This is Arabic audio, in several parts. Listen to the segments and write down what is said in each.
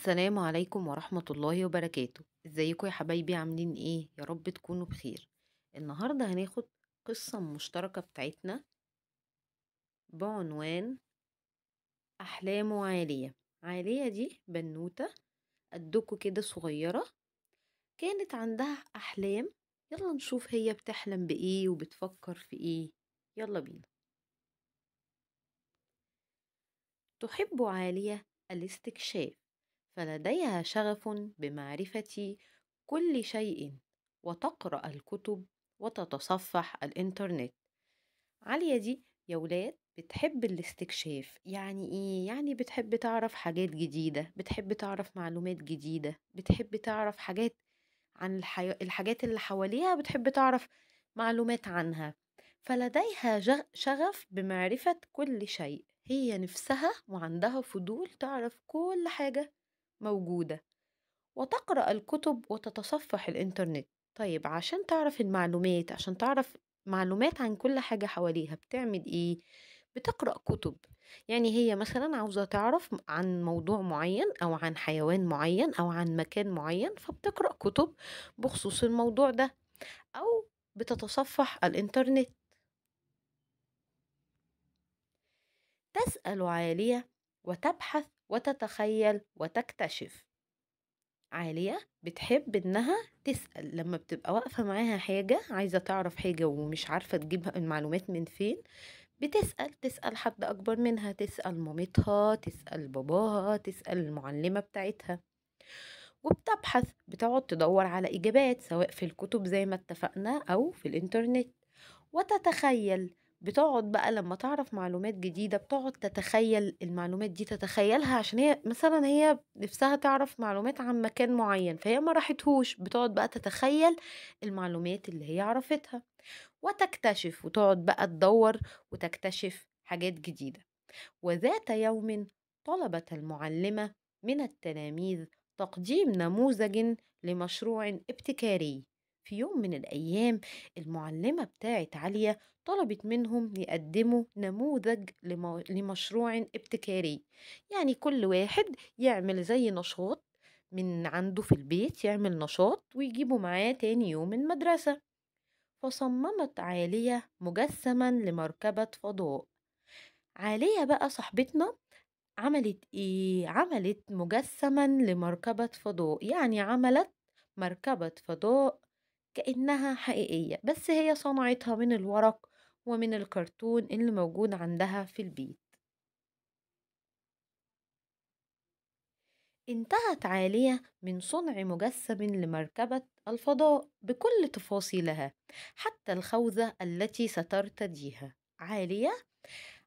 السلام عليكم ورحمة الله وبركاته ازيكم يا حبايبي عاملين ايه يا رب تكونوا بخير النهاردة هناخد قصة مشتركة بتاعتنا بعنوان أحلام عالية عالية دي بنوتة قدكوا كده صغيرة كانت عندها أحلام يلا نشوف هي بتحلم بإيه وبتفكر في إيه يلا بينا تحب عالية الاستكشاف فلديها شغف بمعرفة كل شيء وتقرأ الكتب وتتصفح الإنترنت عالية دي يا ولاد بتحب الاستكشاف يعني ايه يعني بتحب تعرف حاجات جديدة بتحب تعرف معلومات جديدة بتحب تعرف حاجات عن الحي... الحاجات اللي حواليها بتحب تعرف معلومات عنها فلديها جغ... شغف بمعرفة كل شيء هي نفسها وعندها فضول تعرف كل حاجة موجودة وتقرأ الكتب وتتصفح الإنترنت طيب عشان تعرف المعلومات عشان تعرف معلومات عن كل حاجة حواليها بتعمل إيه؟ بتقرأ كتب يعني هي مثلا عاوزة تعرف عن موضوع معين أو عن حيوان معين أو عن مكان معين فبتقرأ كتب بخصوص الموضوع ده أو بتتصفح الإنترنت تسأل عالية وتبحث وتتخيل وتكتشف عالية بتحب إنها تسأل لما بتبقى واقفة معاها حاجة عايزة تعرف حاجة ومش عارفة تجيب المعلومات من فين بتسأل تسأل حد أكبر منها تسأل مامتها تسأل باباها تسأل المعلمة بتاعتها وبتبحث بتقعد تدور على إجابات سواء في الكتب زي ما اتفقنا أو في الإنترنت وتتخيل بتقعد بقى لما تعرف معلومات جديدة بتقعد تتخيل المعلومات دي تتخيلها عشان هي مثلا هي نفسها تعرف معلومات عن مكان معين فهي ما راحتهوش بتقعد بقى تتخيل المعلومات اللي هي عرفتها وتكتشف وتقعد بقى تدور وتكتشف حاجات جديدة وذات يوم طلبت المعلمة من التلاميذ تقديم نموذج لمشروع ابتكاري في يوم من الأيام المعلمة بتاعة عليا طلبت منهم يقدموا نموذج لمشروع ابتكاري يعني كل واحد يعمل زي نشاط من عنده في البيت يعمل نشاط ويجيبه معاه تاني يوم المدرسة فصممت عالية مجسما لمركبة فضاء عالية بقى صاحبتنا عملت ايه؟ عملت مجسما لمركبة فضاء يعني عملت مركبة فضاء كأنها حقيقية بس هي صنعتها من الورق ومن الكرتون اللي موجود عندها في البيت انتهت عالية من صنع مجسم لمركبة الفضاء بكل تفاصيلها حتى الخوذة التي سترتديها عالية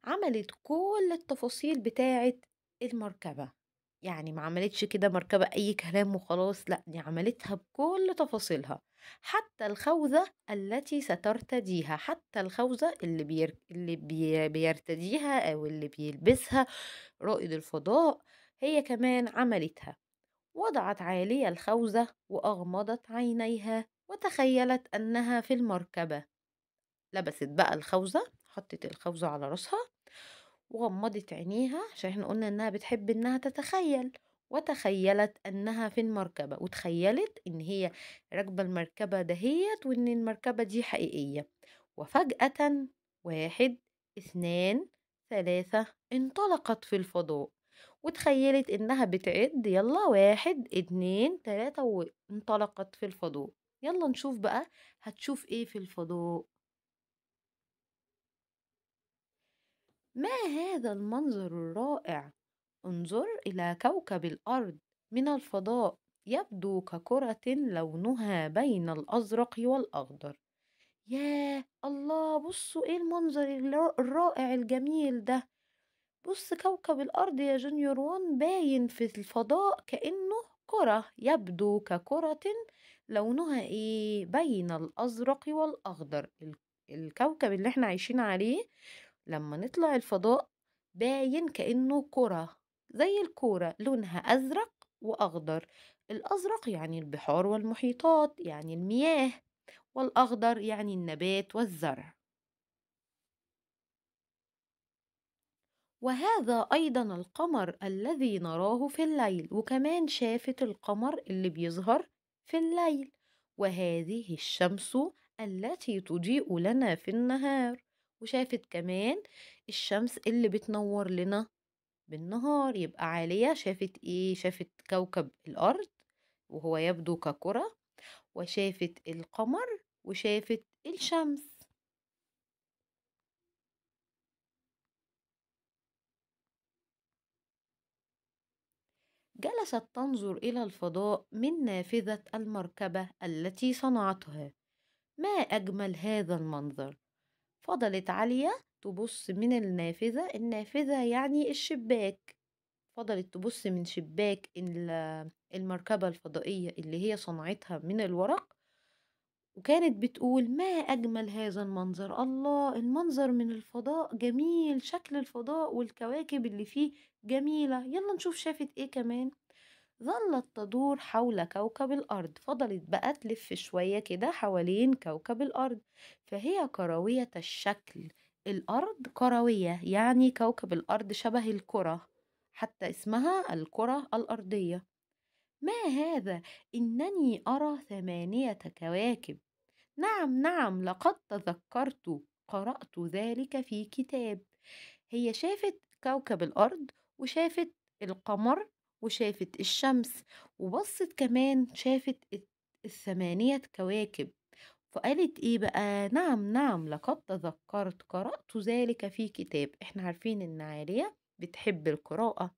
عملت كل التفاصيل بتاعة المركبة يعني ما عملتش كده مركبة أي كلام وخلاص لأ دي عملتها بكل تفاصيلها حتى الخوذة التي سترتديها حتى الخوذة اللي, بير... اللي بي... بيرتديها أو اللي بيلبسها رائد الفضاء هي كمان عملتها وضعت عالية الخوذة وأغمضت عينيها وتخيلت أنها في المركبة لبست بقى الخوذة حطت الخوذة على راسها وغمضت عينيها عشان احنا قلنا انها بتحب انها تتخيل وتخيلت انها في المركبة وتخيلت ان هي راكبة المركبة دهيت وان المركبة دي حقيقية وفجأة واحد اثنان ثلاثة انطلقت في الفضاء وتخيلت انها بتعد يلا واحد اتنين تلاتة وانطلقت في الفضاء يلا نشوف بقى هتشوف ايه في الفضاء ما هذا المنظر الرائع انظر إلى كوكب الأرض من الفضاء يبدو ككرة لونها بين الأزرق والأخضر ياه الله بصوا ايه المنظر الرائع الجميل ده بص كوكب الأرض يا جونيور وان باين في الفضاء كأنه كرة يبدو ككرة لونها ايه بين الأزرق والأخضر الكوكب اللي احنا عايشين عليه لما نطلع الفضاء باين كأنه كرة زي الكورة لونها أزرق وأخضر الأزرق يعني البحار والمحيطات يعني المياه والأخضر يعني النبات والزرع وهذا أيضا القمر الذي نراه في الليل وكمان شافت القمر اللي بيظهر في الليل وهذه الشمس التي تضيء لنا في النهار وشافت كمان الشمس اللي بتنور لنا بالنهار يبقى عالية شافت ايه شافت كوكب الأرض وهو يبدو ككرة وشافت القمر وشافت الشمس جلست تنظر إلى الفضاء من نافذة المركبة التي صنعتها ما أجمل هذا المنظر فضلت عليا تبص من النافذة النافذة يعني الشباك فضلت تبص من شباك المركبة الفضائية اللي هي صنعتها من الورق وكانت بتقول ما أجمل هذا المنظر الله المنظر من الفضاء جميل شكل الفضاء والكواكب اللي فيه جميلة يلا نشوف شافت ايه كمان ظلت تدور حول كوكب الأرض فضلت بقى تلف شوية كده حوالين كوكب الأرض فهي كروية الشكل الأرض كروية يعني كوكب الأرض شبه الكرة حتى اسمها الكرة الأرضية ما هذا إنني أرى ثمانية كواكب نعم نعم لقد تذكرت قرأت ذلك في كتاب هي شافت كوكب الأرض وشافت القمر وشافت الشمس وبصت كمان شافت الثمانية كواكب فقالت ايه بقى نعم نعم لقد تذكرت قرأت ذلك في كتاب احنا عارفين ان عالية بتحب القراءة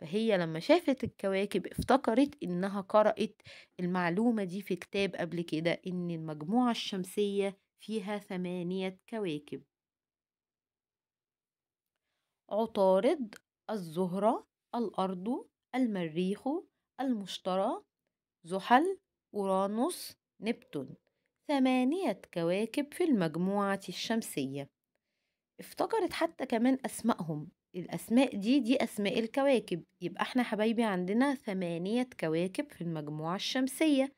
فهي لما شافت الكواكب افتكرت انها قرأت المعلومة دي في كتاب قبل كده ان المجموعة الشمسية فيها ثمانية كواكب عطارد الزهرة الأرض المريخ المشتري زحل أورانوس نبتون ثمانية كواكب في المجموعة الشمسية افتكرت حتى كمان أسمائهم الأسماء دي دي أسماء الكواكب يبقى احنا حبايبي عندنا ثمانية كواكب في المجموعة الشمسية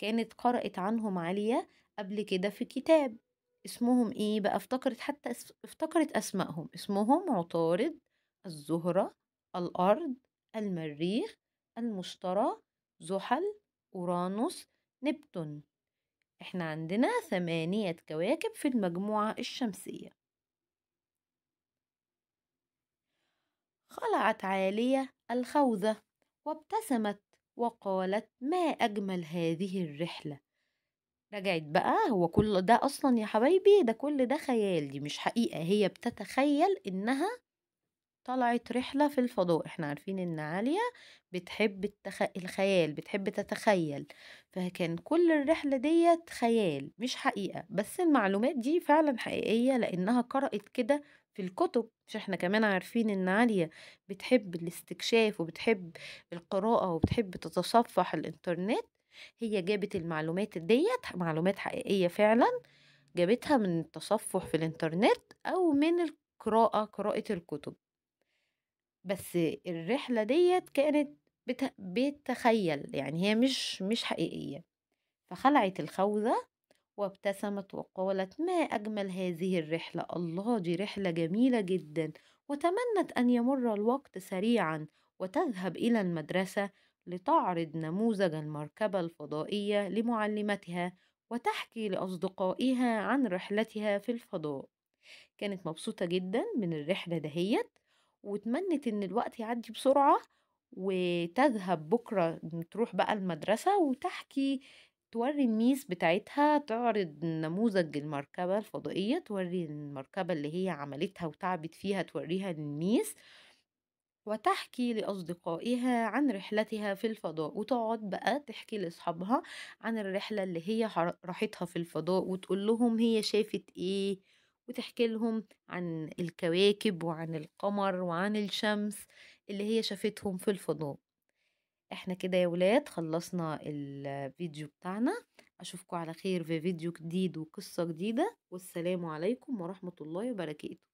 كانت قرأت عنهم عليا قبل كده في كتاب اسمهم ايه بقى افتكرت حتى افتكرت أسمائهم اسمهم عطارد الزهرة الأرض المريخ المشتري زحل أورانوس نبتون احنا عندنا ثمانية كواكب في المجموعة الشمسية خلعت عالية الخوذة وابتسمت وقالت ما أجمل هذه الرحلة رجعت بقى هو كل ده أصلا يا حبايبي ده كل ده خيال دي مش حقيقة هي بتتخيل إنها طلعت رحلة في الفضاء احنا عارفين ان عالية بتحب التخ... الخيال بتحب تتخيل فكان كل الرحلة ديت خيال مش حقيقة بس المعلومات دي فعلا حقيقية لانها قرأت كده في الكتب مش احنا كمان عارفين ان عالية بتحب الاستكشاف وبتحب القراءة وبتحب تتصفح الانترنت هي جابت المعلومات ديت معلومات حقيقية فعلا جابتها من التصفح في الانترنت او من القراءة قراءة الكتب بس الرحلة ديت كانت بت... بتخيل يعني هي مش مش حقيقية فخلعت الخوذة وابتسمت وقالت ما أجمل هذه الرحلة الله دي رحلة جميلة جدا وتمنت أن يمر الوقت سريعا وتذهب إلى المدرسة لتعرض نموذج المركبة الفضائية لمعلمتها وتحكي لأصدقائها عن رحلتها في الفضاء كانت مبسوطة جدا من الرحلة دهيت وتمنت إن الوقت يعدي بسرعة وتذهب بكرة تروح بقى المدرسة وتحكي توري الميس بتاعتها تعرض نموذج المركبة الفضائية توري المركبة اللي هي عملتها وتعبت فيها توريها للميس وتحكي لأصدقائها عن رحلتها في الفضاء وتقعد بقى تحكي لأصحابها عن الرحلة اللي هي راحتها في الفضاء وتقول لهم هي شافت ايه وتحكي لهم عن الكواكب وعن القمر وعن الشمس اللي هي شافتهم في الفضاء احنا كده يا ولاد خلصنا الفيديو بتاعنا اشوفكم على خير في فيديو جديد وقصة جديدة والسلام عليكم ورحمة الله وبركاته